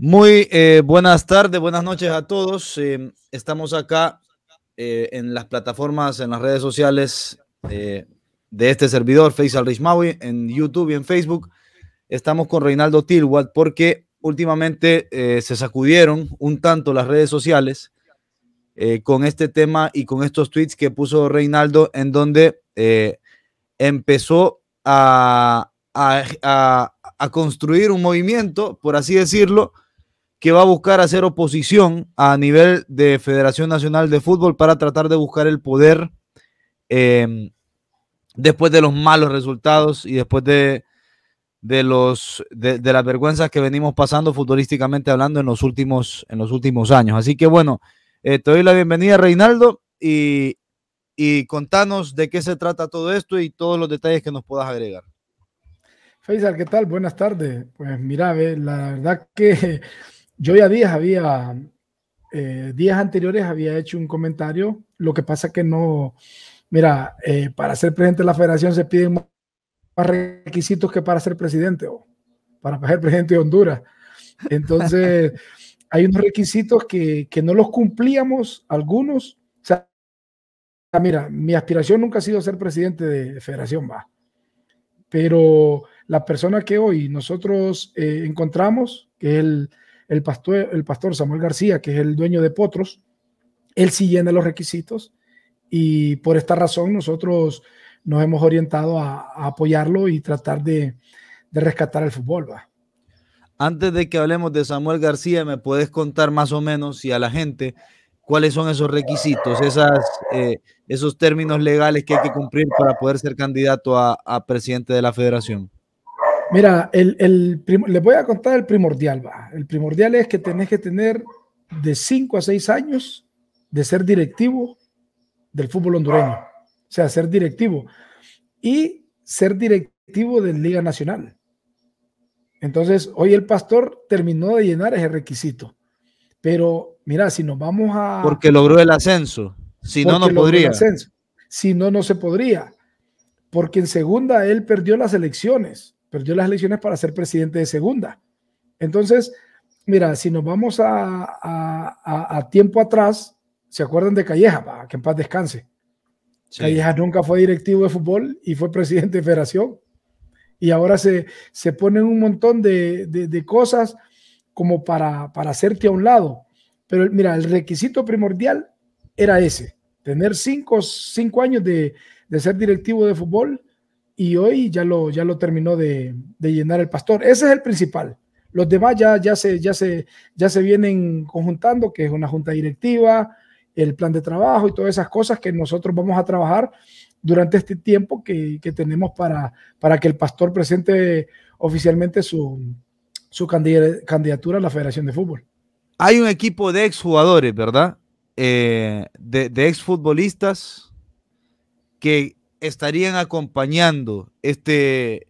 Muy eh, buenas tardes, buenas noches a todos. Eh, estamos acá eh, en las plataformas, en las redes sociales de este servidor, Faisal Maui, en YouTube y en Facebook. Estamos con Reinaldo Tilwald porque últimamente se sacudieron un tanto las redes sociales con este tema y con estos tweets que puso Reinaldo, en donde empezó a construir un movimiento, por así decirlo, que va a buscar hacer oposición a nivel de Federación Nacional de Fútbol para tratar de buscar el poder em, después de los malos resultados y después de, los, de, las vergüenzas que venimos pasando futbolísticamente hablando en los últimos, en los últimos años. Así que bueno, eh, te doy la bienvenida, Reinaldo, y, contanos de qué se trata todo esto y todos los detalles que nos puedas agregar. Faisal, ¿qué tal? Buenas tardes. Pues mira, la verdad que yo ya días había, eh, días anteriores había hecho un comentario, lo que pasa que no, mira, eh, para ser presidente de la federación se piden más requisitos que para ser presidente o para ser presidente de Honduras. Entonces, hay unos requisitos que, no los cumplíamos algunos. O sea, mira, mi aspiración nunca ha sido ser presidente de federación, va. Pero la persona que hoy nosotros eh, encontramos, que él el el pastor, el pastor Samuel García, que es el dueño de Potros, él sí llena los requisitos y por esta razón nosotros nos hemos orientado a, apoyarlo y tratar de, rescatar el fútbol. Antes de que hablemos de Samuel García, ¿me puedes contar más o menos y a la gente cuáles son esos requisitos, esas, eh, esos términos legales que hay que cumplir para poder ser candidato a presidente de la federación? Mira, el, el les voy a contar el primordial. ¿va? El primordial es que tenés que tener de 5 a 6 años de ser directivo del fútbol hondureño. O sea, ser directivo. Y ser directivo de Liga Nacional. Entonces, hoy el pastor terminó de llenar ese requisito. Pero, mira, si nos vamos a... Porque logró el ascenso. Si no, no podría. Si no, no se podría. Porque en segunda él perdió las elecciones perdió las elecciones para ser presidente de segunda. Entonces, mira, si nos vamos a, tiempo atrás, ¿se acuerdan de Calleja? que en paz descanse. Calleja nunca fue directivo de fútbol y fue presidente de federación. Y ahora se, se ponen un montón de, cosas como para, hacerte a un lado. Pero mira, el requisito primordial era ese, tener cinco, años de, de ser directivo de fútbol y hoy ya lo, ya lo terminó de, llenar el pastor. Ese es el principal. Los demás ya, se, ya, se, ya se vienen conjuntando, que es una junta directiva, el plan de trabajo y todas esas cosas que nosotros vamos a trabajar durante este tiempo que, tenemos para, para que el pastor presente oficialmente su, candidatura a la Federación de Fútbol. Hay un equipo de exjugadores, ¿verdad? Eh, de exfutbolistas que estarían acompañando este,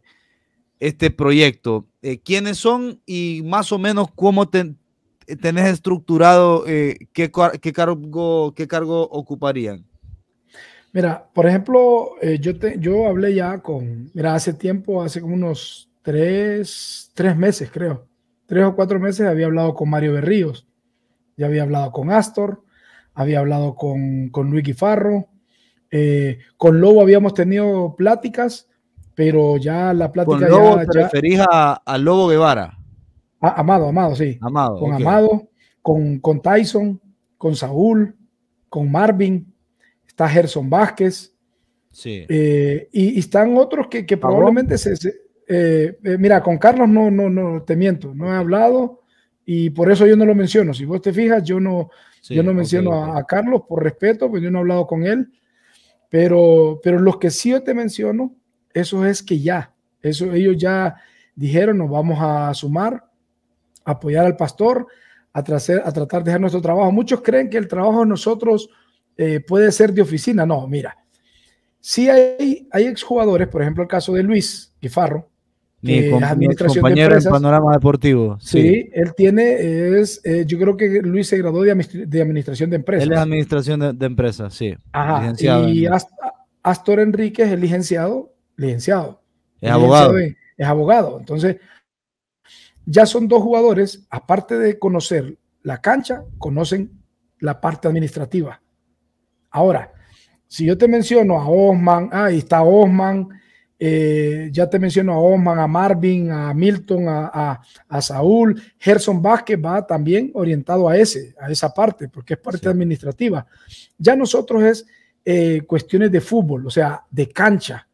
este proyecto? Eh, ¿Quiénes son y más o menos cómo eh, tenés estructurado eh, qué, cargo, qué cargo ocuparían? Mira, por ejemplo, yo, yo hablé ya con, mira, hace tiempo, hace como unos tres, meses creo, tres o cuatro meses había hablado con Mario Berríos, ya había hablado con Astor, había hablado con, con Luigi Farro, eh, con Lobo habíamos tenido pláticas, pero ya la plática. ¿Con Lobo ya, te referís a, Lobo Guevara? A, Amado, Amado, sí. Amado. Con Amado, con, con Tyson, con Saúl, con Marvin, está Gerson Vázquez. Sí. Eh, y, están otros que, que probablemente se. Eh, mira, con Carlos no, no, no, te miento, no he hablado y por eso yo no lo menciono. Si vos te fijas, yo no, yo no menciono A, Carlos por respeto, pues yo no he hablado con él pero, pero los que sí yo te menciono, eso es que ya, eso ellos ya dijeron, nos vamos a sumar, apoyar al pastor, a, tracer, a tratar de dejar nuestro trabajo. Muchos creen que el trabajo de nosotros eh, puede ser de oficina. No, mira, sí hay, hay exjugadores, por ejemplo, el caso de Luis Guifarro, eh, mi, compañero en Panorama Deportivo. Sí, él tiene, es, eh, yo creo que Luis se graduó de, Administración de Empresas. Él es Administración de, Empresas, sí. y Astor Enrique es licenciado, licenciado. Es abogado. es abogado. Entonces, ya son dos jugadores, aparte de conocer la cancha, conocen la parte administrativa. Ahora, si yo te menciono a Osman, ah, ahí está Osman, eh, ya te menciono a Osman, a Marvin, a Milton, a, Saúl. Gerson Vázquez va también orientado a, ese, a esa parte, porque es parte administrativa. Ya nosotros es eh, cuestiones de fútbol, o sea, de cancha,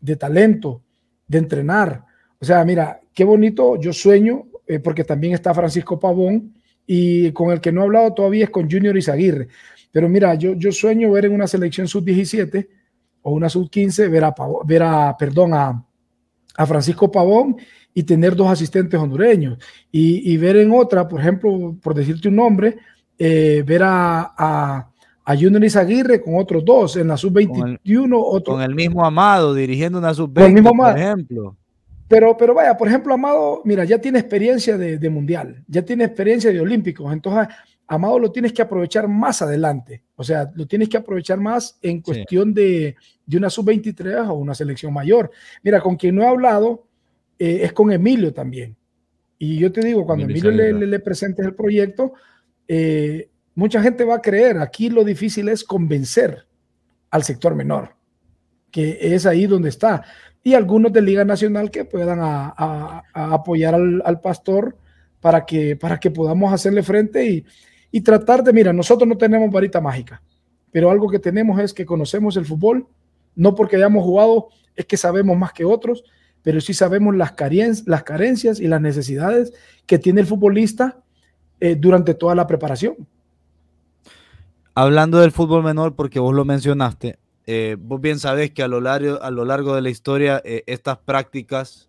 de talento, de entrenar. O sea, mira, qué bonito, yo sueño, eh, porque también está Francisco Pavón, y con el que no he hablado todavía es con Junior Izaguirre. Pero mira, yo, yo sueño ver en una selección sub-17 o una sub-15, ver, a, ver a, perdón, a, a, Francisco Pavón y tener dos asistentes hondureños. Y, y, ver en otra, por ejemplo, por decirte un nombre, eh, ver a, a, a Junior Aguirre con otros dos, en la sub-21. Otro, con el mismo Amado dirigiendo una sub-20, por ejemplo. Pero, pero vaya, por ejemplo, Amado, mira, ya tiene experiencia de, de mundial, ya tiene experiencia de olímpicos, entonces Amado lo tienes que aprovechar más adelante, o sea, lo tienes que aprovechar más en cuestión de, de, una sub-23 o una selección mayor. Mira, con quien no he hablado eh, es con Emilio también. Y yo te digo, cuando Emilio, le, presentes el proyecto, eh, mucha gente va a creer, aquí lo difícil es convencer al sector menor, que es ahí donde está. Y algunos de Liga Nacional que puedan apoyar al, al pastor para que, para que podamos hacerle frente y, y tratar de, mira, nosotros no tenemos varita mágica, pero algo que tenemos es que conocemos el fútbol, no porque hayamos jugado, es que sabemos más que otros, pero sí sabemos las, las carencias y las necesidades que tiene el futbolista eh, durante toda la preparación. Hablando del fútbol menor, porque vos lo mencionaste, eh, vos bien sabés que a lo largo, a lo largo de la historia eh, estas prácticas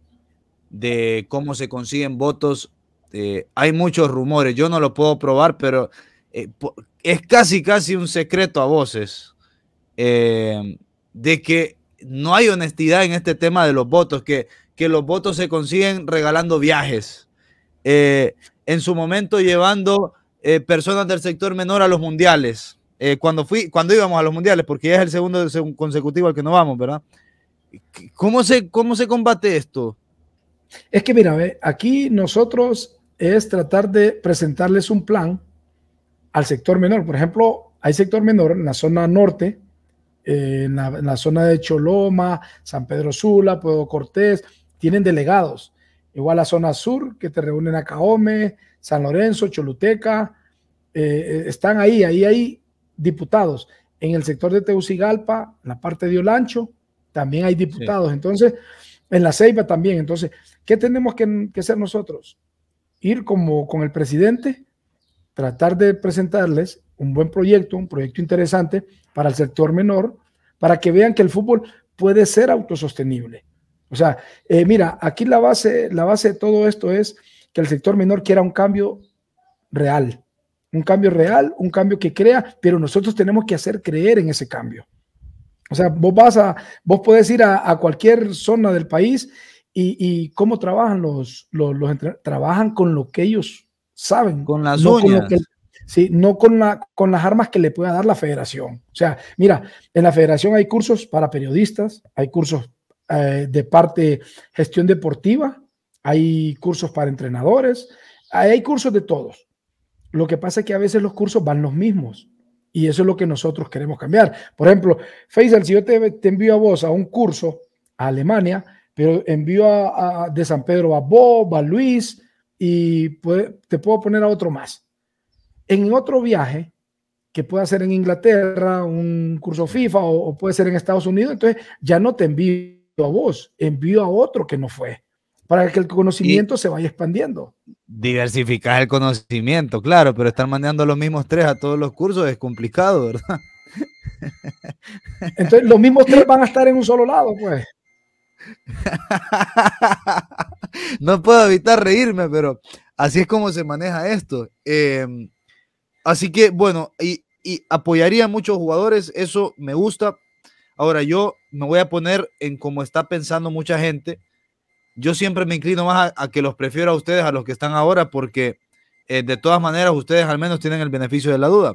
de cómo se consiguen votos este, hay muchos rumores, yo no lo puedo probar, pero eh, es casi, casi un secreto a voces eh, de que no hay honestidad en este tema de los votos, que, los votos se consiguen regalando viajes, eh, en su momento llevando personas del sector menor a los mundiales. cuando, fui, cuando íbamos a los mundiales, porque ya es el segundo consecutivo al que no vamos, ¿verdad? ¿Cómo se, cómo se combate esto? Es que mira, aquí nosotros es tratar de presentarles un plan al sector menor. Por ejemplo, hay sector menor en la zona norte, eh, en, la, zona de Choloma, San Pedro Sula, Pueblo Cortés, tienen delegados. Igual la zona sur, que te reúnen a Caome, San Lorenzo, Choluteca, eh, eh, están ahí, ahí hay diputados. En el sector de Teucigalpa, en la parte de Olancho, también hay diputados. Entonces, en la Ceiba también. Entonces, ¿qué tenemos que hacer nosotros? ir como con el presidente, tratar de presentarles un buen proyecto, un proyecto interesante para el sector menor, para que vean que el fútbol puede ser autosostenible. O sea, eh, mira, aquí la base, la base de todo esto es que el sector menor quiera un cambio real, un cambio real, un cambio que crea, pero nosotros tenemos que hacer creer en ese cambio. O sea, vos vas a, vos podés ir a cualquier zona del país y, cómo trabajan los, los, trabajan con lo que ellos saben. Con las no sí, no con, la, con las armas que le pueda dar la federación. O sea, mira, en la federación hay cursos para periodistas, hay cursos eh, de parte gestión deportiva, hay cursos para entrenadores, hay cursos de todos. Lo que pasa es que a veces los cursos van los mismos. Y eso es lo que nosotros queremos cambiar. Por ejemplo, Faisal, si yo te, te envío a vos a un curso a Alemania, pero envío de San Pedro a Bob, a Luis y te puedo poner a otro más. En otro viaje que pueda ser en Inglaterra, un curso FIFA o, puede ser en Estados Unidos, entonces ya no te envío a vos, envío a otro que no fue para que el conocimiento se vaya expandiendo. Diversificar el conocimiento, claro, pero estar mandando los mismos tres a todos los cursos es complicado, ¿verdad? Entonces, los mismos tres van a estar en un solo lado, pues. no puedo evitar reírme, pero así es como se maneja esto. Em, así que, bueno, y, apoyaría a muchos jugadores, eso me gusta. Ahora yo me voy a poner en como está pensando mucha gente. Yo siempre me inclino más a, que los prefiero a ustedes, a los que están ahora, porque eh, de todas maneras ustedes al menos tienen el beneficio de la duda.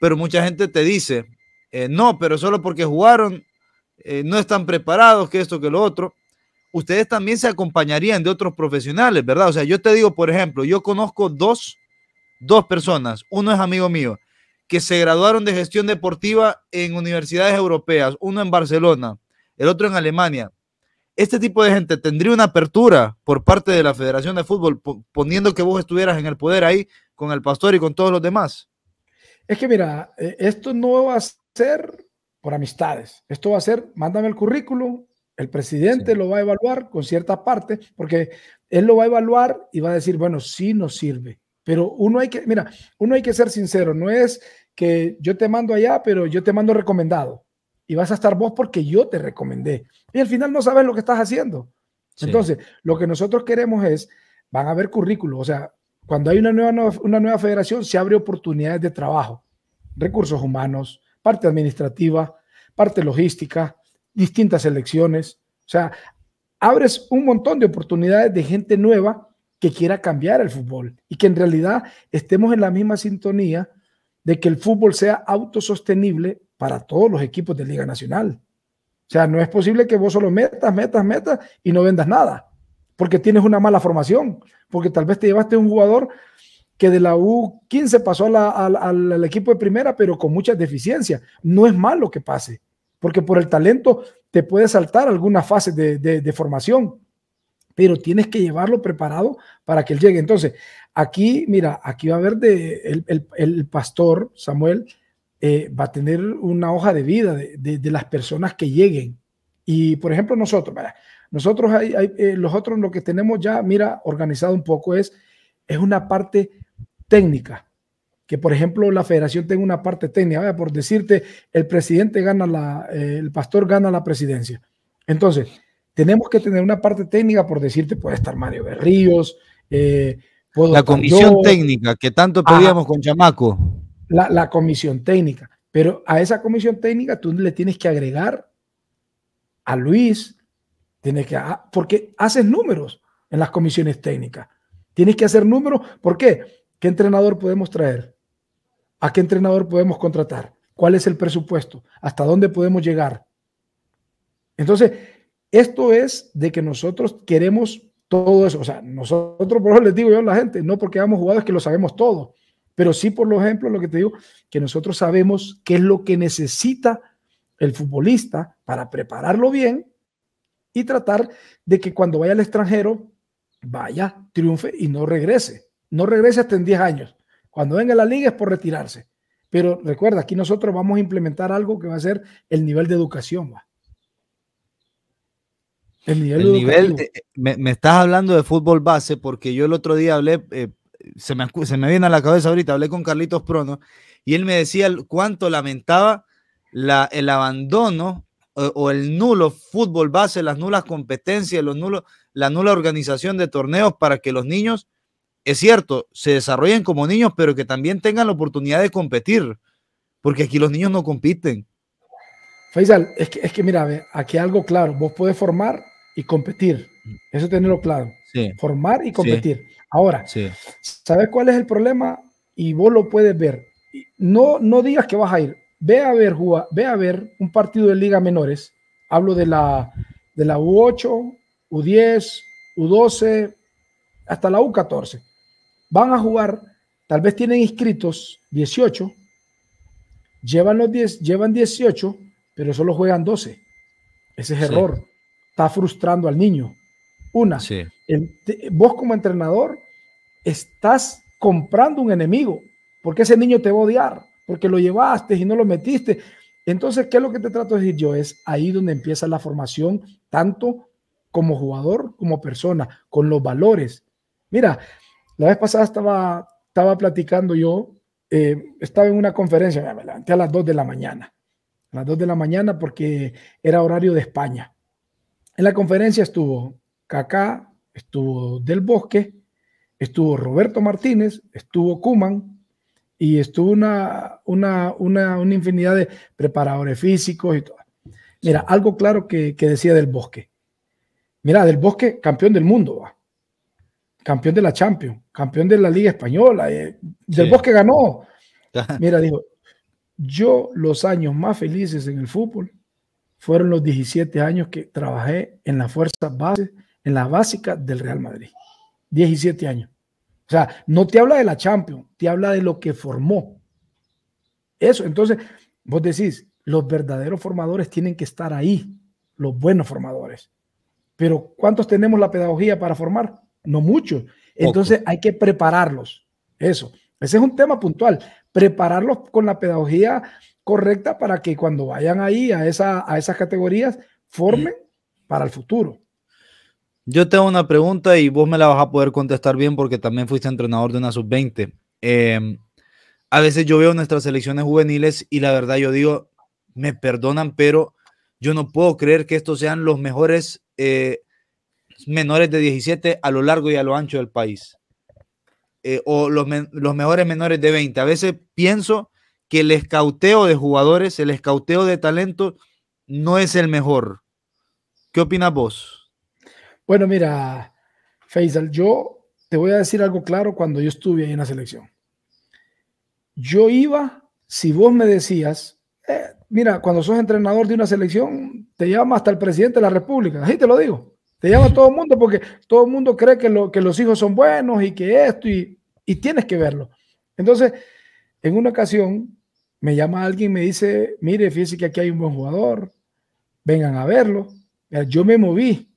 Pero mucha gente te dice, eh, no, pero solo porque jugaron eh, no están preparados, que esto, que lo otro, ustedes también se acompañarían de otros profesionales, ¿verdad? O sea, yo te digo, por ejemplo, yo conozco dos, dos personas, uno es amigo mío, que se graduaron de gestión deportiva en universidades europeas, uno en Barcelona, el otro en Alemania. Este tipo de gente tendría una apertura por parte de la Federación de Fútbol, poniendo que vos estuvieras en el poder ahí con el pastor y con todos los demás. Es que mira, eh, esto no va a ser por amistades. Esto va a ser, mándame el currículum, el presidente lo va a evaluar con cierta parte, porque él lo va a evaluar y va a decir, bueno, sí nos sirve. Pero uno hay que, mira, uno hay que ser sincero, no es que yo te mando allá, pero yo te mando recomendado. Y vas a estar vos porque yo te recomendé. Y al final no sabes lo que estás haciendo. Entonces, lo que nosotros queremos es, van a haber currículos, o sea, cuando hay una nueva, una nueva federación, se abre oportunidades de trabajo, recursos humanos, parte administrativa, parte logística, distintas elecciones. O sea, abres un montón de oportunidades de gente nueva que quiera cambiar el fútbol y que en realidad estemos en la misma sintonía de que el fútbol sea autosostenible para todos los equipos de Liga Nacional. O sea, no es posible que vos solo metas, metas, metas y no vendas nada, porque tienes una mala formación, porque tal vez te llevaste un jugador que de la U15 pasó al equipo de primera, pero con muchas deficiencias. No es malo que pase, porque por el talento te puede saltar alguna fase de, formación, pero tienes que llevarlo preparado para que él llegue. Entonces, aquí, mira, aquí va a haber de, el, pastor Samuel, eh, va a tener una hoja de vida de, las personas que lleguen. Y, por ejemplo, nosotros, nosotros, eh, los lo que tenemos ya, mira, organizado un poco es, es una parte técnica. Que, por ejemplo, la federación tenga una parte técnica. por decirte, el presidente gana la, eh, el pastor gana la presidencia. Entonces, tenemos que tener una parte técnica, por decirte, puede estar Mario Berríos. Eh, la comisión técnica, que tanto pedíamos con Chamaco. La, la comisión técnica. Pero a esa comisión técnica tú le tienes que agregar a Luis, tienes que, ah, porque haces números en las comisiones técnicas. Tienes que hacer números, ¿por qué? ¿Qué entrenador podemos traer? ¿A qué entrenador podemos contratar? ¿Cuál es el presupuesto? ¿Hasta dónde podemos llegar? Entonces, esto es de que nosotros queremos todo eso. O sea, nosotros, por eso les digo yo a la gente, no porque vamos jugado es que lo sabemos todo, pero sí, por los ejemplos, lo que te digo, que nosotros sabemos qué es lo que necesita el futbolista para prepararlo bien y tratar de que cuando vaya al extranjero, vaya, triunfe y no regrese. No regrese hasta en 10 años. Cuando venga la liga es por retirarse. Pero recuerda, aquí nosotros vamos a implementar algo que va a ser el nivel de educación. El nivel, de educación eh, me, estás hablando de fútbol base porque yo el otro día hablé, eh, se, me, me viene a la cabeza ahorita, hablé con Carlitos Prono y él me decía cuánto lamentaba el abandono o, eh, o, el nulo fútbol base, las nulas competencias, los nulos, la nula organización de torneos para que los niños es cierto, se desarrollen como niños, pero que también tengan la oportunidad de competir, porque aquí los niños no compiten. Faisal, es que, es que mira, ve, aquí algo claro, vos puedes formar y competir, mm. eso tenerlo claro, formar y competir. Ahora, sí. ¿sabes cuál es el problema? Y vos lo puedes ver. No, no digas que vas a ir, ve a ver, ve a ver un partido de liga menores, hablo de la, de la U8, U10, U12, hasta la U14 van a jugar, tal vez tienen inscritos 18, llevan, los 10, llevan 18, pero solo juegan 12. Ese es error. Está frustrando al niño. Una, vos como entrenador estás comprando un enemigo, porque ese niño te va a odiar, porque lo llevaste y no lo metiste. Entonces, ¿qué es lo que te trato de decir yo? Es ahí donde empieza la formación, tanto como jugador como persona, con los valores. Mira, la vez pasada estaba, estaba platicando yo, eh, estaba en una conferencia, me levanté a las 2 de la mañana, a las 2 de la mañana porque era horario de España. En la conferencia estuvo Kaká, estuvo Del Bosque, estuvo Roberto Martínez, estuvo Kuman y estuvo una, una, una, una, infinidad de preparadores físicos y todo. Mira, algo claro que, que decía Del Bosque. Mira, Del Bosque, campeón del mundo, va. campeón de la Champions campeón de la Liga Española, eh, del Bosque ganó. Mira, dijo, yo los años más felices en el fútbol fueron los 17 años que trabajé en la fuerza base en la básica del Real Madrid. 17 años. O sea, no te habla de la Champions, te habla de lo que formó. Eso, entonces, vos decís, los verdaderos formadores tienen que estar ahí, los buenos formadores. Pero ¿cuántos tenemos la pedagogía para formar? No muchos. Entonces hay que prepararlos. Eso. Ese es un tema puntual. Prepararlos con la pedagogía correcta para que cuando vayan ahí a, esa, a esas categorías formen para el futuro. Yo tengo una pregunta y vos me la vas a poder contestar bien porque también fuiste entrenador de una sub-20. Em, a veces yo veo nuestras selecciones juveniles y la verdad yo digo, me perdonan, pero yo no puedo creer que estos sean los mejores eh, menores de 17 a lo largo y a lo ancho del país. Eh, o los, mejores menores de 20. A veces pienso que el escauteo de jugadores, el escauteo de talento, no es el mejor. ¿Qué opinas vos? Bueno, mira, Faisal, yo te voy a decir algo claro cuando yo estuve ahí en la selección. Yo iba, si vos me decías, eh, mira, cuando sos entrenador de una selección, te llama hasta el presidente de la República, ahí te lo digo. Te llama todo el mundo porque todo el mundo cree que, lo, que los hijos son buenos y que esto y, tienes que verlo. Entonces, en una ocasión me llama alguien y me dice, mire, fíjese que aquí hay un buen jugador, vengan a verlo. Yo me moví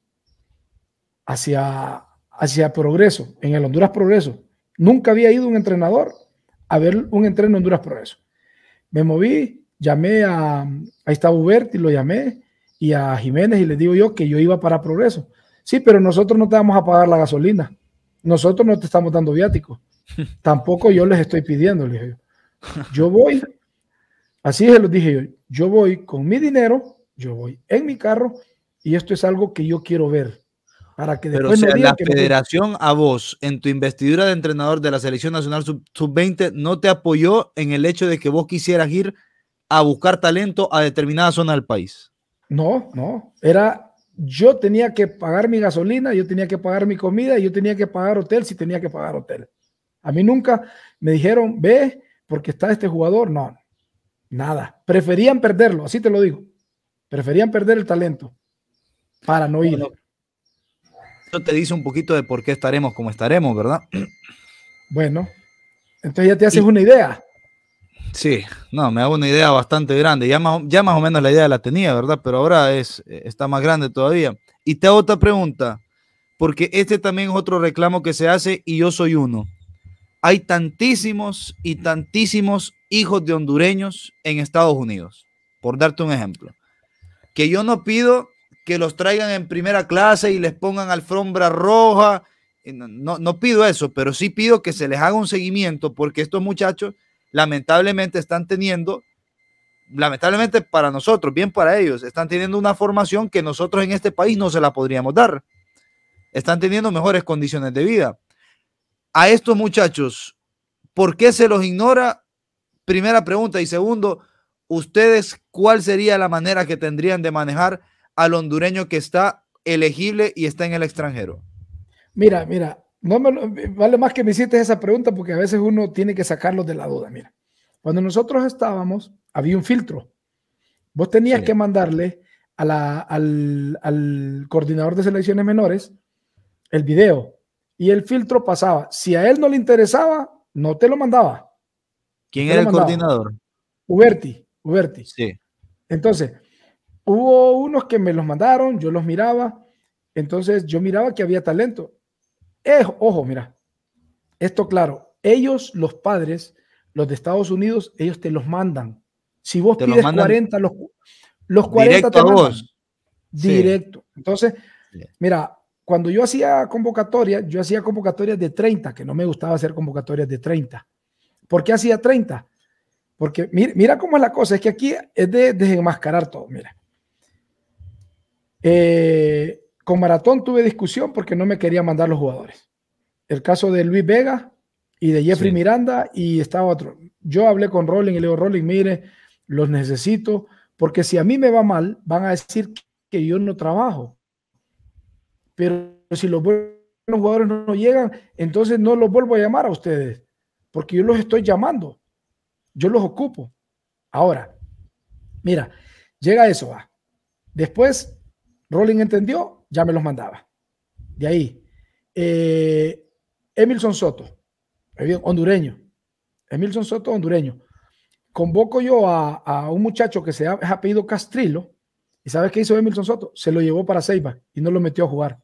hacia, hacia Progreso, en el Honduras Progreso. Nunca había ido un entrenador a ver un entreno en Honduras Progreso. Me moví, llamé a, ahí estaba y lo llamé, y a Jiménez y les digo yo que yo iba para Progreso. Sí, pero nosotros no te vamos a pagar la gasolina. Nosotros no te estamos dando viáticos. Tampoco yo les estoy pidiendo, les dije Yo voy, así se los dije yo, yo voy con mi dinero, yo voy en mi carro y esto es algo que yo quiero ver. Para que Pero la federación a vos, en tu investidura de entrenador de la Selección Nacional Sub-20, no te apoyó en el hecho de que vos quisieras ir a buscar talento a determinada zona del país. No, no, era yo tenía que pagar mi gasolina, yo tenía que pagar mi comida, yo tenía que pagar hotel si tenía que pagar hotel. A mí nunca me dijeron, ve, porque está este jugador. No, nada. Preferían perderlo, así te lo digo. Preferían perder el talento para no ir. Eso te dice un poquito de por qué estaremos como estaremos, ¿verdad? Bueno, entonces ya te haces una idea. Sí, no, me hago una idea bastante grande. Ya más, ya más o menos la idea la tenía, ¿verdad? Pero ahora es, eh, está más grande todavía. Y te hago otra pregunta, porque este también es otro reclamo que se hace y yo soy uno. Hay tantísimos y tantísimos hijos de hondureños en Estados Unidos, por darte un ejemplo, que yo no pido que los traigan en primera clase y les pongan alfombra roja. No, no pido eso, pero sí pido que se les haga un seguimiento porque estos muchachos lamentablemente están teniendo, lamentablemente para nosotros, bien para ellos, están teniendo una formación que nosotros en este país no se la podríamos dar. Están teniendo mejores condiciones de vida. A estos muchachos, ¿por qué se los ignora? Primera pregunta. Y segundo, ¿ustedes cuál sería la manera que tendrían de manejar al hondureño que está elegible y está en el extranjero? Mira, mira, no vale más que me hiciste esa pregunta porque a veces uno tiene que sacarlos de la duda. Mira, cuando nosotros estábamos, había un filtro. Vos tenías que mandarle al, coordinador de selecciones menores el video y el filtro pasaba. Si a él no le interesaba, no te lo mandaba. ¿Quién era el coordinador? Uberti, Uberti. Sí. Entonces, hubo unos que me los mandaron, yo los miraba, entonces yo miraba que había talento. Eh, ojo, mira, esto claro, ellos, los padres, los de Estados Unidos, ellos te los mandan. Si vos te pides 40, los, 40 te mandan. Directo. Entonces, mira, cuando yo hacía convocatorias, yo hacía convocatorias de 30, que no me gustaba hacer convocatorias de 30. ¿Por qué hacía 30? Porque mira, mira cómo es la cosa, es que aquí es de desenmascarar todo, mira. Eh, con Maratón tuve discusión porque no me quería mandar los jugadores. El caso de Luis Vega y de Jeffrey Miranda y estaba otro. Yo hablé con Rolling y le digo, Rolling, mire, los necesito porque si a mí me va mal, van a decir que yo no trabajo. Pero si los jugadores no llegan, entonces no los vuelvo a llamar a ustedes porque yo los estoy llamando. Yo los ocupo. Ahora, mira, llega eso, Después, Rolling entendió ya me los mandaba. De ahí, eh, Emilson Soto, hondureño. Emilson Soto, hondureño. Convoco yo a, un muchacho que se ha, pedido Castrillo. ¿Y sabes qué hizo Emilson Soto? Se lo llevó para Ceiba y no lo metió a jugar.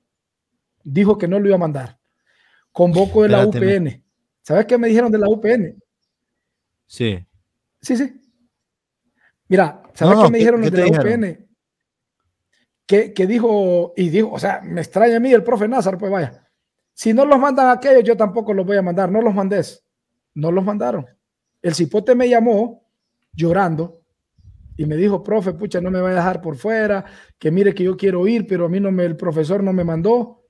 Dijo que no lo iba a mandar. Convoco de la UPN. ¿Sabes qué me dijeron de la UPN? Sí. Sí, sí. Mira, ¿sabes qué me dijeron de la UPN? que, dijo, y dijo, o sea, me extraña a mí el profe Nazar, pues vaya, si no los mandan aquellos, yo tampoco los voy a mandar, no los mandes, no los mandaron. El cipote me llamó llorando y me dijo, profe, pucha, no me va a dejar por fuera, que mire que yo quiero ir, pero a mí no me, el profesor no me mandó.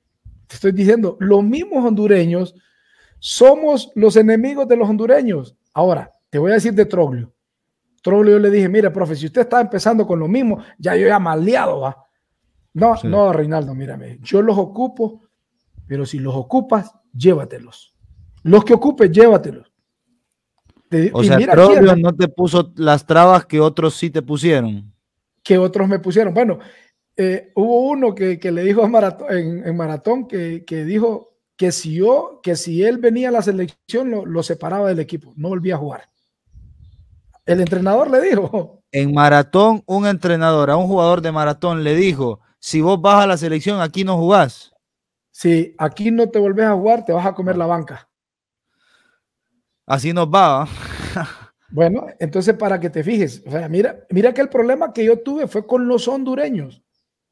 Te estoy diciendo, los mismos hondureños somos los enemigos de los hondureños. Ahora, te voy a decir de Troglio. Troglio yo le dije, mire, profe, si usted está empezando con lo mismo, ya yo ya maleado, va. No, no, Reinaldo, mírame, yo los ocupo, pero si los ocupas, llévatelos. Los que ocupes, llévatelos. o sea, propio no te puso las trabas que otros sí te pusieron. Que otros me pusieron. Bueno, eh, hubo uno que, le dijo a Maratón, en, Maratón que, dijo que si yo, que si él venía a la selección, lo, lo separaba del equipo, no volvía a jugar. El entrenador le dijo. En Maratón, un entrenador, a un jugador de Maratón le dijo, si vos vas a la selección, aquí no jugás. Si aquí no te volvés a jugar, te vas a comer ah. la banca. Así nos va. bueno, entonces para que te fijes, mira, mira que el problema que yo tuve fue con los hondureños,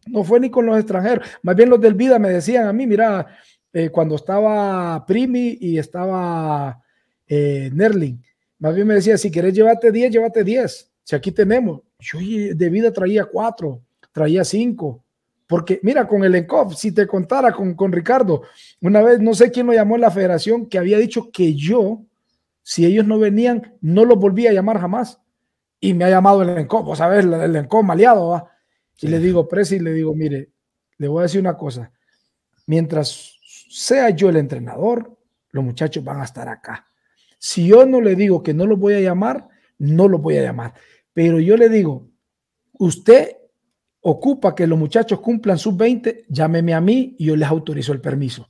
no fue ni con los extranjeros, más bien los del Vida me decían a mí, mira, eh, cuando estaba Primi y estaba eh, Nerling, más bien me decía, si querés llevarte 10, llévate 10, si aquí tenemos, yo de vida traía 4, traía 5, porque mira, con el ENCOF, si te contara con, con Ricardo, una vez no sé quién lo llamó en la federación que había dicho que yo, si ellos no venían, no los volvía a llamar jamás. Y me ha llamado el ENCOF, vos sabés, el ENCOF maleado, ¿va? Y le digo, Presi, le digo, mire, le voy a decir una cosa. Mientras sea yo el entrenador, los muchachos van a estar acá. Si yo no le digo que no los voy a llamar, no los voy a llamar. Pero yo le digo, usted ocupa que los muchachos cumplan sub-20, llámeme a mí y yo les autorizo el permiso,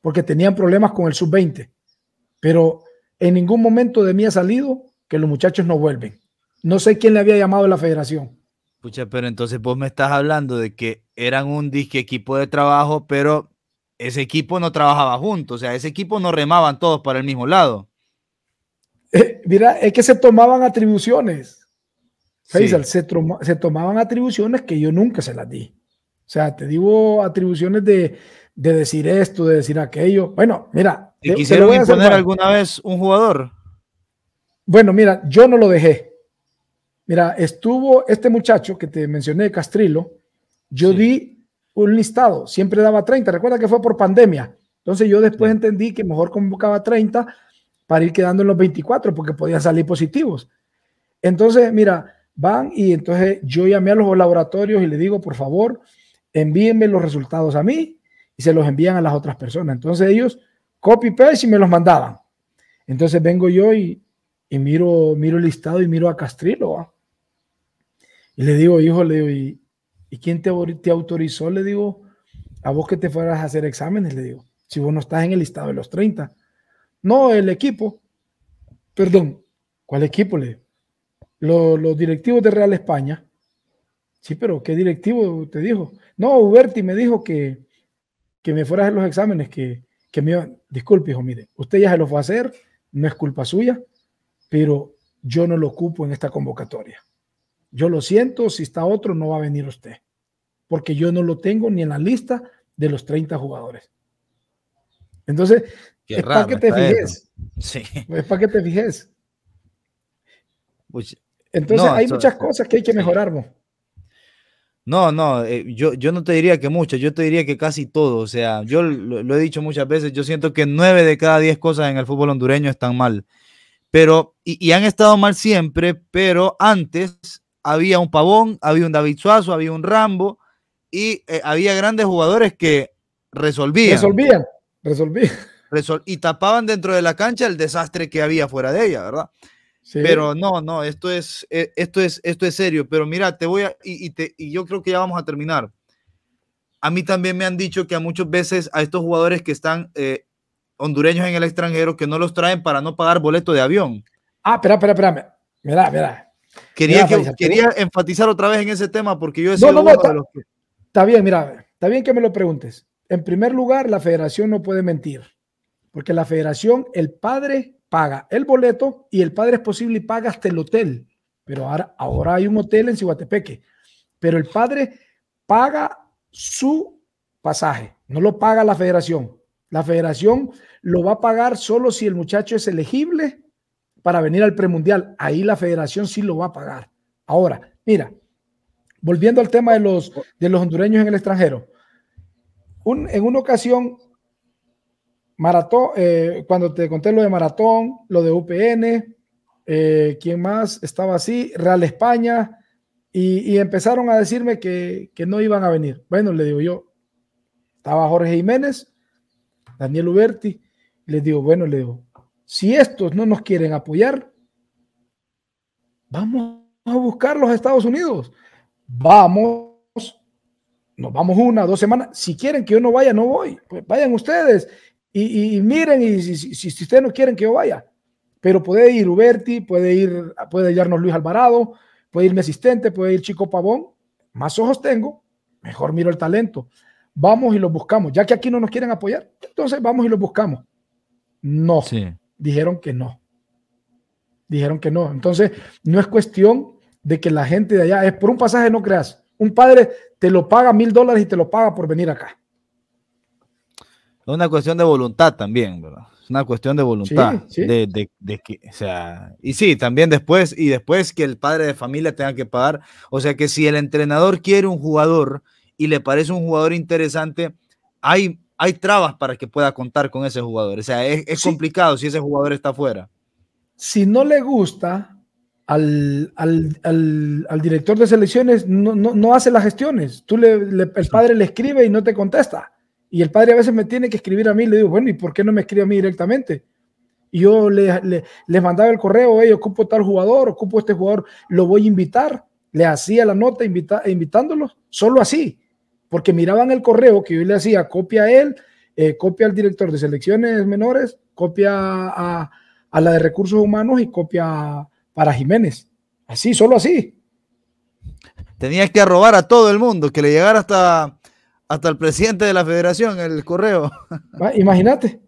porque tenían problemas con el sub-20, pero en ningún momento de mí ha salido que los muchachos no vuelven. No sé quién le había llamado a la federación. Pucha, pero entonces vos me estás hablando de que eran un disque equipo de trabajo, pero ese equipo no trabajaba junto, o sea, ese equipo no remaban todos para el mismo lado. Eh, mira, es que se tomaban atribuciones se, tomaban atribuciones que yo nunca se las di. O sea, te digo atribuciones de, decir esto, de decir aquello. Bueno, mira. ¿Te, te quisieron imponer alguna vez un jugador? Bueno, mira, yo no lo dejé. Mira, estuvo este muchacho que te mencioné, Castrillo. Yo di un listado, siempre daba 30. Recuerda que fue por pandemia. Entonces yo después entendí que mejor convocaba 30 para ir quedando en los 24 porque podían salir positivos. Entonces, mira, van y entonces yo llamé a los laboratorios y le digo, por favor, envíenme los resultados a mí y se los envían a las otras personas. Entonces ellos copy paste y me los mandaban. Entonces vengo yo y, miro, miro el listado y miro a Castrillo. Y le digo, hijo, le digo, ¿y, quién te, te autorizó? Le digo, a vos que te fueras a hacer exámenes, le digo, si vos no estás en el listado de los 30. No, el equipo. Perdón, ¿cuál equipo? Le digo los, directivos de Real España. Sí, pero ¿qué directivo te dijo? No, Uberti me dijo que, me fuera a hacer los exámenes, que, me iba, disculpe, hijo, mire, usted ya se los va a hacer, no es culpa suya, pero yo no lo ocupo en esta convocatoria. Yo lo siento, si está otro no va a venir usted, porque yo no lo tengo ni en la lista de los 30 jugadores. Entonces, es para que te fijes. Sí. Es pues, para que te fijes. Entonces hay muchas cosas que hay que mejorar. No, no, eh, yo, no te diría que muchas, yo te diría que casi todo. O sea, yo lo, he dicho muchas veces, yo siento que nueve de cada diez cosas en el fútbol hondureño están mal. Pero, y, han estado mal siempre, pero antes había un Pavón, había un David Suazo, había un Rambo y eh, había grandes jugadores que resolvían. Resolvían, resolvían. y tapaban dentro de la cancha el desastre que había fuera de ella, ¿verdad? Pero no, no, esto es, eh, esto es, esto es serio. Pero mira, te voy a, y, y, yo creo que ya vamos a terminar. A mí también me han dicho que a muchas veces a estos jugadores que están eh, hondureños en el extranjero que no los traen para no pagar boleto de avión. Ah, espera, espera, espera. Mira, mira. Quería, quería enfatizar otra vez en ese tema porque yo he Está bien, mira, está bien que me lo preguntes. En primer lugar, la federación no puede mentir porque la federación, el padre paga el boleto y el padre es posible y paga hasta el hotel. Pero ahora, hay un hotel en Cihuatepeque. Pero el padre paga su pasaje, no lo paga la federación. La federación lo va a pagar solo si el muchacho es elegible para venir al premundial. Ahí la federación sí lo va a pagar. Ahora, mira, volviendo al tema de los, de los hondureños en el extranjero. en una ocasión, maratón, eh, cuando te conté lo de maratón, lo de UPN, eh, ¿quién más estaba así? Real España, y, empezaron a decirme que, que, no iban a venir. Bueno, le digo yo, estaba Jorge Jiménez, Daniel Uberti, y les digo, bueno, le digo, si estos no nos quieren apoyar, vamos a buscar los Estados Unidos, vamos nos vamos una, dos semanas. Si quieren que yo no vaya, no voy. Pues vayan ustedes y, miren, y si, ustedes no quieren que yo vaya, pero puede ir Uberti, puede ir, puede hallarnos Luis Alvarado, puede ir mi asistente, puede ir Chico Pavón, más ojos tengo, mejor miro el talento. Vamos y los buscamos, ya que aquí no nos quieren apoyar, entonces vamos y los buscamos. No, dijeron que no. Dijeron que no. Entonces, no es cuestión de que la gente de allá es por un pasaje, no creas. Un padre te lo paga mil dólares y te lo paga por venir acá es una cuestión de voluntad también, ¿verdad? Es una cuestión de voluntad. De, que, sea, y sí, también después, y después que el padre de familia tenga que pagar. O sea que si el entrenador quiere un jugador y le parece un jugador interesante, hay, hay trabas para que pueda contar con ese jugador. O sea, es, complicado si ese jugador está fuera. Si no le gusta al, al, director de selecciones, no, no, no, hace las gestiones. Tú le, el padre le escribe y no te contesta. Y el padre a veces me tiene que escribir a mí, le digo, bueno, ¿y por qué no me escribe a mí directamente? yo le, les mandaba el correo, hey, ocupo tal jugador, ocupo este jugador, lo voy a invitar. Le hacía la nota invita, invitándolos, solo así, porque miraban el correo que yo le hacía, copia a él, eh, copia al director de selecciones menores, copia a, a la de recursos humanos y copia para Jiménez. Así, solo así. Tenías que arrobar a todo el mundo, que le llegara hasta hasta el presidente de la federación, el correo. Imagínate,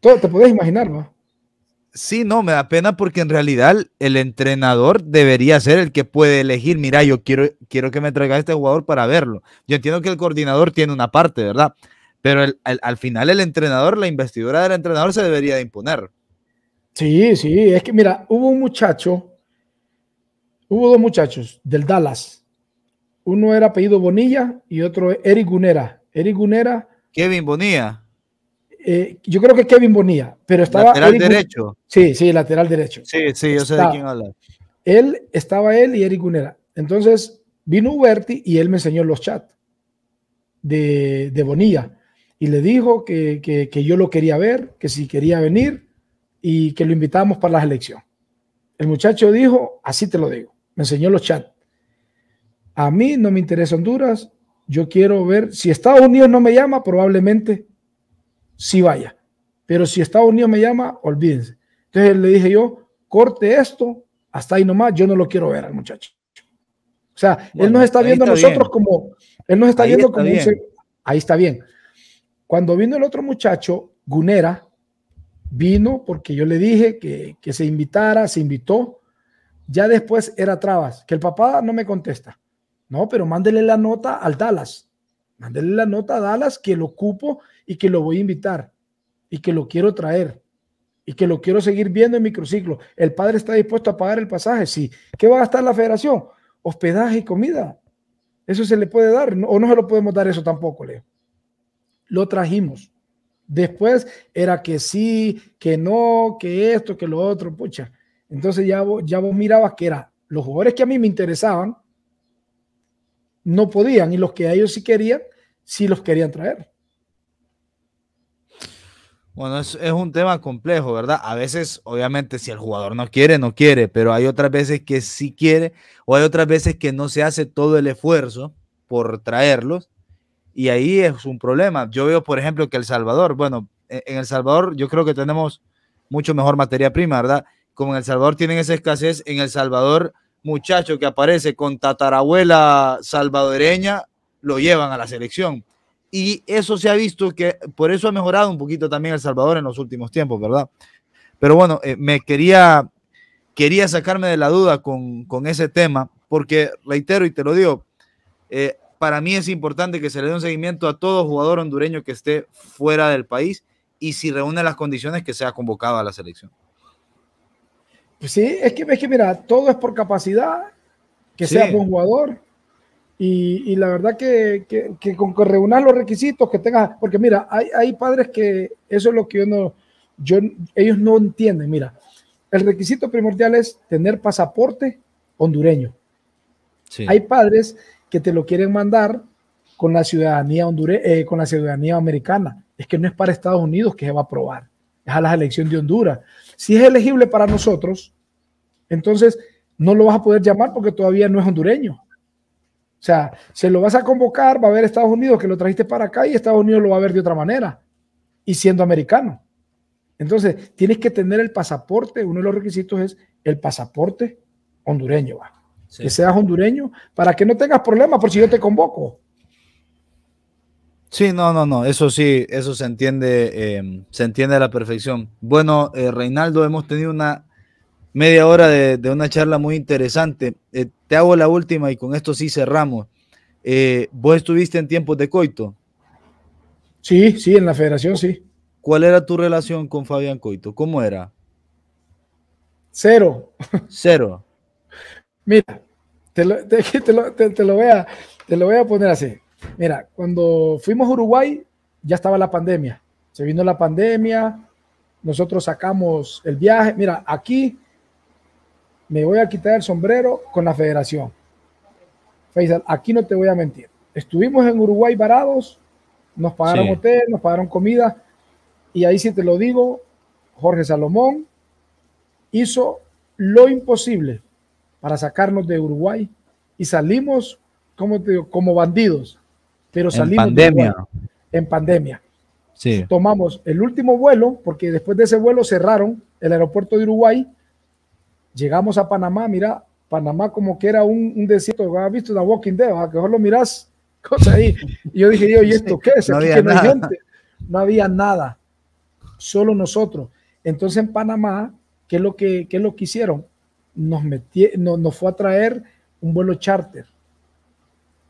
todo te puedes imaginar, ¿no? Sí, no, me da pena porque en realidad el entrenador debería ser el que puede elegir, mira, yo quiero, quiero que me traiga este jugador para verlo. Yo entiendo que el coordinador tiene una parte, ¿verdad? Pero al final el entrenador, la investidura del entrenador se debería de imponer. Sí, sí, es que mira, hubo un muchacho, hubo dos muchachos del Dallas, uno era apellido Bonilla y otro Eric Gunera. Eric Gunera. Kevin Bonilla. Eh, yo creo que Kevin Bonilla, pero estaba. Lateral derecho. Sí, sí, lateral derecho. Sí, sí, yo sé de quién habla. Él, estaba él y Eric Gunera. Entonces vino Uberti y él me enseñó los chats de, Bonilla y le dijo que, que, yo lo quería ver, que si quería venir y que lo invitábamos para la elección. El muchacho dijo, así te lo digo, me enseñó los chats. A mí no me interesa Honduras. Yo quiero ver, si Estados Unidos no me llama, probablemente sí vaya. Pero si Estados Unidos me llama, olvídense. Entonces le dije yo, corte esto, hasta ahí nomás, yo no lo quiero ver al muchacho. O sea, él nos está viendo a nosotros como, él nos está ahí viendo está como ahí está bien. Cuando vino el otro muchacho, Gunera, vino porque yo le dije que, que se invitara, se invitó. Ya después era Trabas, que el papá no me contesta. No, pero mándele la nota al Dallas. Mándele la nota a Dallas que lo ocupo y que lo voy a invitar y que lo quiero traer y que lo quiero seguir viendo en microciclo. ¿El padre está dispuesto a pagar el pasaje? Sí. ¿Qué va a gastar la federación? Hospedaje y comida. Eso se le puede dar o no se lo podemos dar eso tampoco, Leo. Lo trajimos. Después era que sí, que no, que esto, que lo otro, pucha. Entonces ya, ya vos mirabas que era los jugadores que a mí me interesaban, no podían y los que ellos sí querían, sí los querían traer. Bueno, es, es, un tema complejo, ¿verdad? A veces, obviamente, si el jugador no quiere, no quiere, pero hay otras veces que sí quiere o hay otras veces que no se hace todo el esfuerzo por traerlos y ahí es un problema. Yo veo, por ejemplo, que El Salvador, bueno, e, en El Salvador yo creo que tenemos mucho mejor materia prima, ¿verdad? Como en El Salvador tienen esa escasez, en El Salvador muchacho que aparece con tatarabuela salvadoreña, lo llevan a la selección. Y eso se ha visto que por eso ha mejorado un poquito también El Salvador en los últimos tiempos, ¿verdad? Pero bueno, eh, me quería, quería sacarme de la duda con, ese tema, porque reitero y te lo digo, eh, para mí es importante que se le dé un seguimiento a todo jugador hondureño que esté fuera del país y si reúne las condiciones que sea convocado a la selección. Pues sí, es que, que mira, todo es por capacidad, que sea buen jugador. Y, la verdad que, con que los requisitos que tengas, porque mira, hay, padres que eso es lo que ellos no entienden. Mira, el requisito primordial es tener pasaporte hondureño. Hay padres que te lo quieren mandar con la ciudadanía hondureña, eh, con la ciudadanía americana. Es que no es para Estados Unidos que se va a aprobar es a la elección de Honduras. Si es elegible para nosotros, entonces no lo vas a poder llamar porque todavía no es hondureño. O sea, se lo vas a convocar, va a ver Estados Unidos que lo trajiste para acá y Estados Unidos lo va a ver de otra manera y siendo americano. Entonces, tienes que tener el pasaporte, uno de los requisitos es el pasaporte hondureño, Que seas hondureño para que no tengas problemas por si yo te convoco. Sí, no, no, no, eso sí, eso se entiende, em, se entiende a la perfección. Bueno, eh, Reinaldo, hemos tenido una media hora de, una charla muy interesante. Eh, te hago la última y con esto sí cerramos. Eh, ¿Vos estuviste en tiempos de coito? Sí, sí, en la federación sí. ¿Cuál era tu relación con Fabián Coito? ¿Cómo era? Cero. Cero. Mira, te te lo, te, lo a, te lo voy a poner así Mira, cuando fuimos a Uruguay, ya estaba la pandemia. Se vino la pandemia, nosotros sacamos el viaje. Mira, aquí me voy a quitar el sombrero con la federación. Faisal, aquí no te voy a mentir. Estuvimos en Uruguay varados, nos pagaron hotel, nos pagaron comida, y ahí sí te lo digo, Jorge Salomón hizo lo imposible para sacarnos de Uruguay y salimos, como te digo, como bandidos pero salimos. En pandemia. En pandemia. Sí. Tomamos el último vuelo, porque después de ese vuelo cerraron el aeropuerto de Uruguay. Llegamos a Panamá, mira, Panamá como que era un, desierto. ¿Has visto la Walking Dead? A que vos lo mirás, cosa ahí. Y yo dije, yo, ¿y esto qué es? no había que no, no había nada, solo nosotros. Entonces en Panamá, ¿qué es lo que, qué lo que hicieron? Nos, metí, no, nos fue a traer un vuelo charter.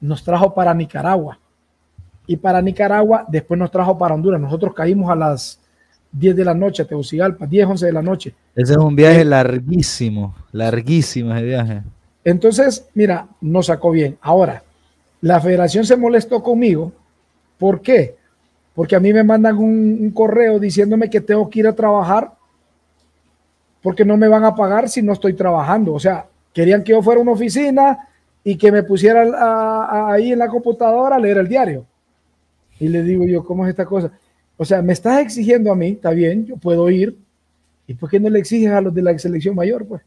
Nos trajo para Nicaragua y para Nicaragua, después nos trajo para Honduras. Nosotros caímos a las 10 de la noche a Tegucigalpa, 10, 11 de la noche. Ese es un viaje eh, larguísimo, larguísimo ese viaje. Entonces, mira, nos sacó bien. Ahora, la federación se molestó conmigo. ¿Por qué? Porque a mí me mandan un, correo diciéndome que tengo que ir a trabajar porque no me van a pagar si no estoy trabajando. O sea, querían que yo fuera a una oficina y que me pusiera ahí en la computadora a leer el diario. Y le digo yo, ¿cómo es esta cosa? O sea, me estás exigiendo a mí, está bien, yo puedo ir. ¿Y por qué no le exiges a los de la selección mayor, pues?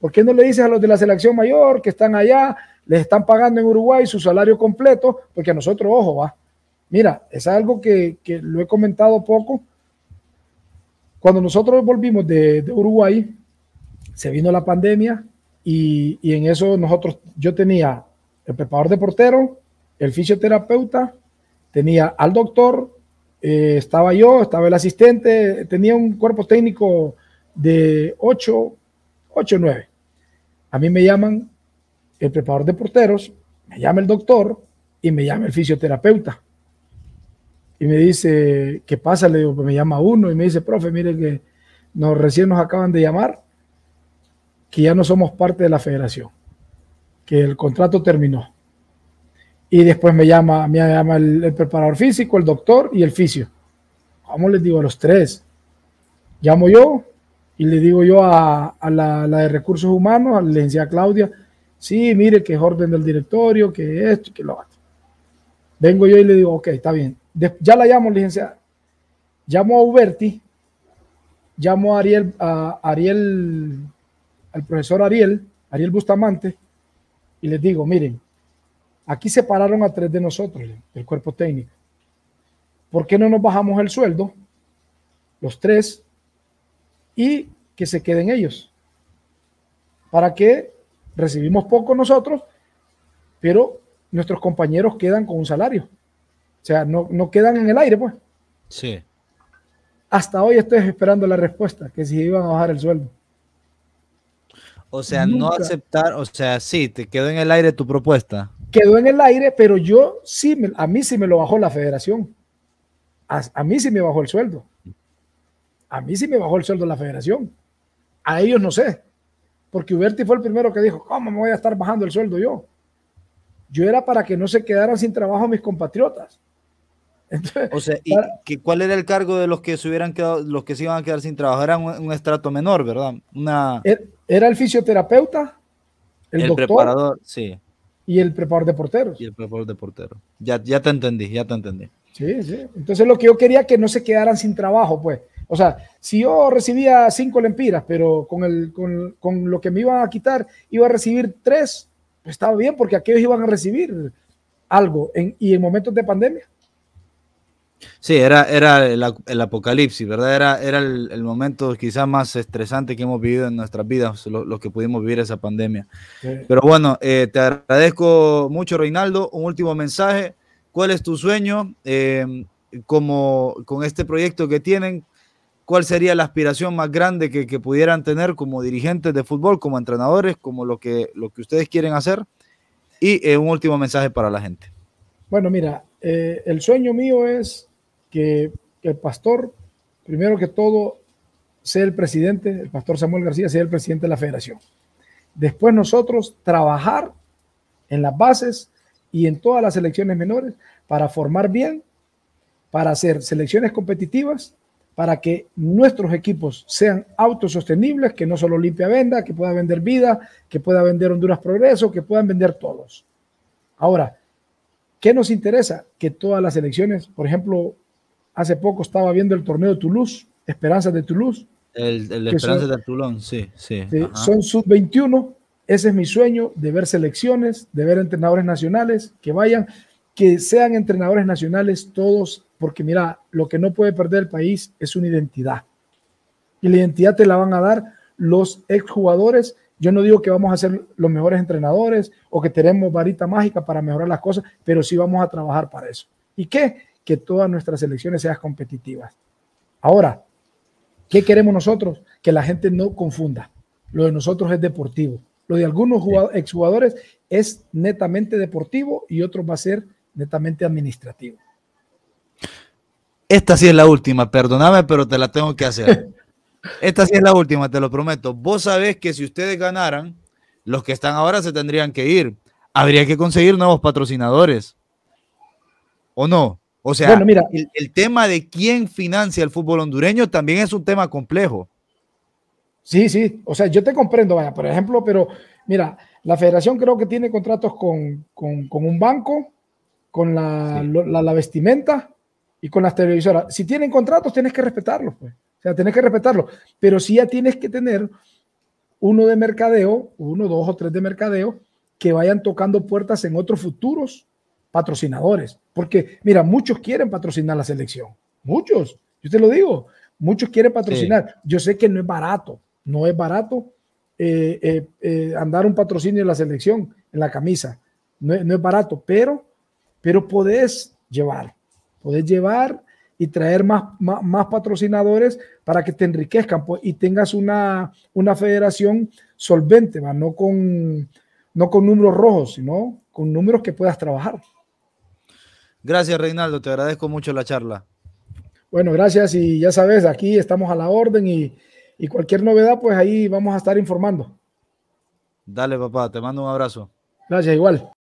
¿Por qué no le dices a los de la selección mayor que están allá, les están pagando en Uruguay su salario completo? Porque a nosotros, ojo, va. Mira, es algo que, que lo he comentado poco. Cuando nosotros volvimos de, de Uruguay, se vino la pandemia y, y en eso nosotros, yo tenía el preparador de portero, el fisioterapeuta, tenía al doctor, eh, estaba yo, estaba el asistente, tenía un cuerpo técnico de 8, 8, 9. A mí me llaman el preparador de porteros, me llama el doctor y me llama el fisioterapeuta. Y me dice, ¿qué pasa? Le digo, pues, me llama uno y me dice, profe, mire que nos, recién nos acaban de llamar, que ya no somos parte de la federación, que el contrato terminó. Y después me llama, me llama el, preparador físico, el doctor y el fisio. Vamos, les digo a los tres? Llamo yo y le digo yo a, la, de recursos humanos, a la licenciada Claudia, sí, mire que es orden del directorio, que esto, que lo otro. Vengo yo y le digo, ok, está bien. ya la llamo, licenciada. Ah, llamo a Uberti, llamo a Ariel, a Ariel, al profesor Ariel, Ariel Bustamante, y les digo, miren, Aquí separaron a tres de nosotros del cuerpo técnico. ¿Por qué no nos bajamos el sueldo? Los tres. Y que se queden ellos. Para que recibimos poco nosotros, pero nuestros compañeros quedan con un salario. O sea, no, no quedan en el aire, pues. Sí. Hasta hoy estoy esperando la respuesta, que si iban a bajar el sueldo. O sea, no aceptar, o sea, sí, te quedó en el aire tu propuesta quedó en el aire, pero yo sí, a mí sí me lo bajó la federación. A, mí sí me bajó el sueldo. A mí sí me bajó el sueldo la federación. A ellos no sé. Porque Huberti fue el primero que dijo, ¿cómo me voy a estar bajando el sueldo yo? Yo era para que no se quedaran sin trabajo mis compatriotas. o sea, ¿cuál era el cargo de los que se hubieran quedado, los que se iban a quedar sin trabajo? Era un, estrato menor, ¿verdad? Una... Er, era el fisioterapeuta, el, preparador, sí. Y el preparador de porteros. Y el preparador de porteros. Ya, ya te entendí, ya te entendí. Sí, sí. Entonces lo que yo quería que no se quedaran sin trabajo, pues. O sea, si yo recibía cinco lempiras, pero con, el, con, con lo que me iban a quitar iba a recibir tres, pues estaba bien porque aquellos iban a recibir algo y en momentos de pandemia. Sí, era, era el, apocalipsis, ¿verdad? Era, el, momento quizás más estresante que hemos vivido en nuestras vidas, los lo que pudimos vivir esa pandemia. Pero bueno, eh, te agradezco mucho, Reinaldo. Un último mensaje. ¿Cuál es tu sueño em, como, con este proyecto que tienen? ¿Cuál sería la aspiración más grande que, pudieran tener como dirigentes de fútbol, como entrenadores, como lo que, lo que ustedes quieren hacer? Y eh, un último mensaje para la gente. Bueno, mira, eh, el sueño mío es que el pastor, primero que todo, sea el presidente, el pastor Samuel García, sea el presidente de la federación. Después nosotros trabajar en las bases y en todas las elecciones menores para formar bien, para hacer selecciones competitivas, para que nuestros equipos sean autosostenibles, que no solo limpia venda, que pueda vender Vida, que pueda vender Honduras Progreso, que puedan vender todos. Ahora, ¿qué nos interesa? Que todas las elecciones, por ejemplo, Hace poco estaba viendo el torneo de Toulouse, Esperanza de Toulouse. El, el de Toulon, sí, sí. sí son sub-21. Ese es mi sueño, de ver selecciones, de ver entrenadores nacionales que vayan, que sean entrenadores nacionales todos, porque mira, lo que no puede perder el país es una identidad. Y la identidad te la van a dar los exjugadores. Yo no digo que vamos a ser los mejores entrenadores o que tenemos varita mágica para mejorar las cosas, pero sí vamos a trabajar para eso. ¿Y qué? que todas nuestras elecciones sean competitivas. Ahora, ¿qué queremos nosotros? Que la gente no confunda. Lo de nosotros es deportivo. Lo de algunos exjugadores es netamente deportivo y otro va a ser netamente administrativo. Esta sí es la última, perdóname, pero te la tengo que hacer. Esta sí es la última, te lo prometo. Vos sabés que si ustedes ganaran, los que están ahora se tendrían que ir. Habría que conseguir nuevos patrocinadores. ¿O no? O sea, mira, el, tema de quién financia el fútbol hondureño también es un tema complejo. Sí, sí, o sea, yo te comprendo, vaya, por ejemplo, pero mira, la federación creo que tiene contratos con, un banco, con la, vestimenta y con las televisoras. Si tienen contratos, tienes que respetarlos, pues. O sea, tienes que respetarlos, pero si ya tienes que tener uno de mercadeo, uno, dos o tres de mercadeo, que vayan tocando puertas en otros futuros patrocinadores. Porque, mira, muchos quieren patrocinar la selección. Muchos, yo te lo digo, muchos quieren patrocinar. Yo sé que no es barato, no es barato eh, eh, eh, andar un patrocinio en la selección, en la camisa. No, es barato, pero, pero podés llevar, podés llevar y traer más, más, patrocinadores para que te enriquezcan pues, y tengas una, federación solvente, ¿va? no con no con números rojos, sino con números que puedas trabajar. Gracias, Reinaldo, te agradezco mucho la charla. Bueno, gracias y ya sabes, aquí estamos a la orden y, y cualquier novedad, pues ahí vamos a estar informando. Dale, papá, te mando un abrazo. Gracias, igual.